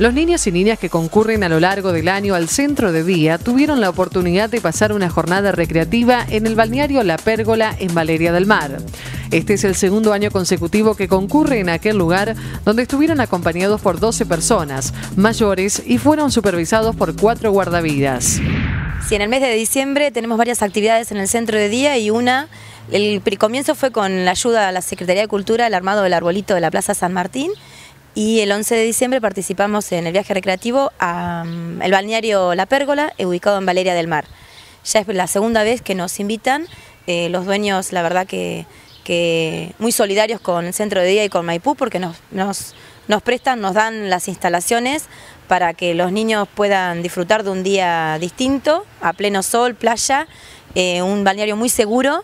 Los niños y niñas que concurren a lo largo del año al centro de día tuvieron la oportunidad de pasar una jornada recreativa en el balneario La Pérgola en Valeria del Mar. Este es el segundo año consecutivo que concurre en aquel lugar donde estuvieron acompañados por 12 personas mayores y fueron supervisados por cuatro guardavidas. Si en el mes de diciembre tenemos varias actividades en el centro de día y una, el comienzo fue con la ayuda de la Secretaría de Cultura, el armado del arbolito de la Plaza San Martín. Y el 11 de diciembre participamos en el viaje recreativo al mm, balneario La Pérgola, ubicado en Valeria del Mar. Ya es la segunda vez que nos invitan, eh, los dueños la verdad que, muy solidarios con el centro de día y con Maipú porque nos, prestan, nos dan las instalaciones para que los niños puedan disfrutar de un día distinto, a pleno sol, playa, eh, un balneario muy seguro.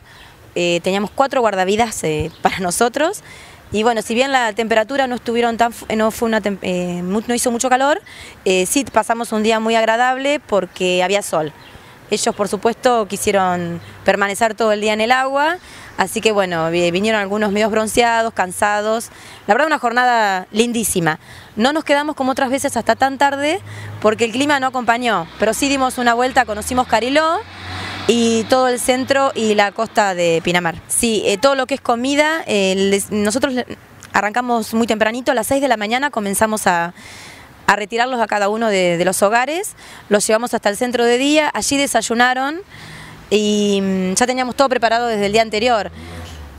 Eh, teníamos cuatro guardavidas para nosotros y bueno, si bien la temperatura no estuvieron tan, no fue una eh, no hizo mucho calor, eh, sí pasamos un día muy agradable porque había sol. Ellos, por supuesto, quisieron permanecer todo el día en el agua, así que bueno, vinieron algunos medios bronceados, cansados. La verdad, una jornada lindísima. No nos quedamos como otras veces hasta tan tarde porque el clima no acompañó, pero sí dimos una vuelta, conocimos Cariló, y todo el centro y la costa de Pinamar. Sí, eh, todo lo que es comida, eh, nosotros arrancamos muy tempranito, a las 6 de la mañana comenzamos a, retirarlos a cada uno de, los hogares, los llevamos hasta el centro de día, allí desayunaron y mm, ya teníamos todo preparado desde el día anterior.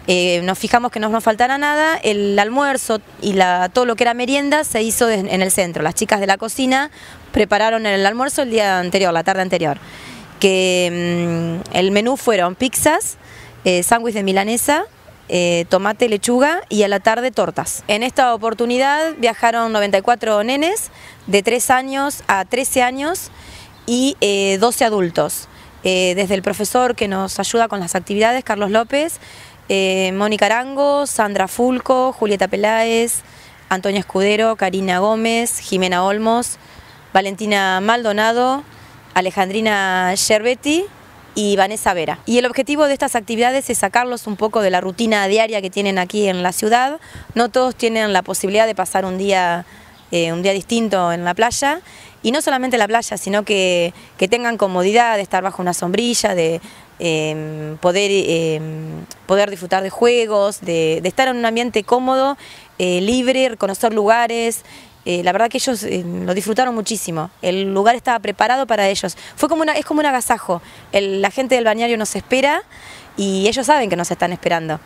Eh, nos fijamos que no nos faltara nada, el almuerzo y la, todo lo que era merienda se hizo en el centro. Las chicas de la cocina prepararon el almuerzo el día anterior, la tarde anterior que mm, el menú fueron pizzas, eh, sándwich de milanesa, eh, tomate, lechuga y a la tarde tortas. En esta oportunidad viajaron 94 nenes de 3 años a 13 años y 12 eh, adultos. desde el profesor que nos ayuda con las actividades, Carlos López, Mónica Arango, Sandra Fulco, Julieta Peláez, Antonio Escudero, Karina Gómez, Jimena Olmos, Valentina Maldonado, Alejandrina Gervetti y Vanessa Vera. Y el objetivo de estas actividades es sacarlos un poco de la rutina diaria que tienen aquí en la ciudad. No todos tienen la posibilidad de pasar un día, eh, un día distinto en la playa. Y no solamente la playa, sino que, tengan comodidad de estar bajo una sombrilla, de em, poder, em, poder disfrutar de juegos, de, de, estar en un ambiente cómodo, eh, libre, reconocer lugares. Eh, la verdad que ellos eh, lo disfrutaron muchísimo. El lugar estaba preparado para ellos. Fue como una, es como un agasajo. la gente del balneario nos espera y ellos saben que nos están esperando.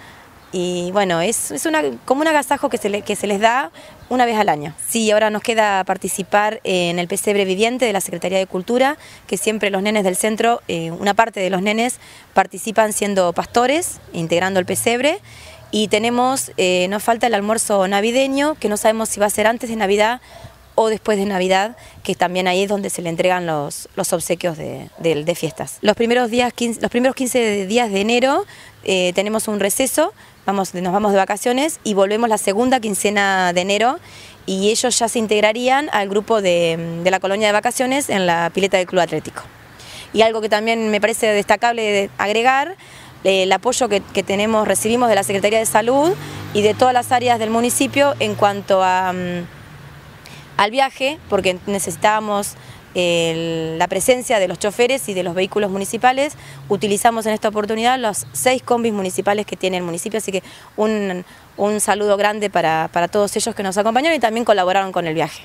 Y bueno, es, una, como un agasajo que se, que se les da una vez al año. Sí, ahora nos queda participar en el pesebre viviente de la Secretaría de Cultura, que siempre los nenes del centro, eh, una parte de los nenes participan siendo pastores, integrando el pesebre. Y tenemos, eh, nos falta el almuerzo navideño, que no sabemos si va a ser antes de Navidad o después de Navidad, que también ahí es donde se le entregan los, obsequios de, fiestas. Los primeros, días, 15, los primeros 15 días de enero eh, tenemos un receso, vamos, nos vamos de vacaciones y volvemos la segunda quincena de enero y ellos ya se integrarían al grupo de, de la colonia de vacaciones en la pileta del Club Atlético. Y algo que también me parece destacable agregar eh, el apoyo que, tenemos, recibimos de la Secretaría de Salud y de todas las áreas del municipio en cuanto a, mm, al viaje, porque necesitábamos la presencia de los choferes y de los vehículos municipales. Utilizamos en esta oportunidad los seis combis municipales que tiene el municipio, así que un, saludo grande para, para todos ellos que nos acompañaron y también colaboraron con el viaje.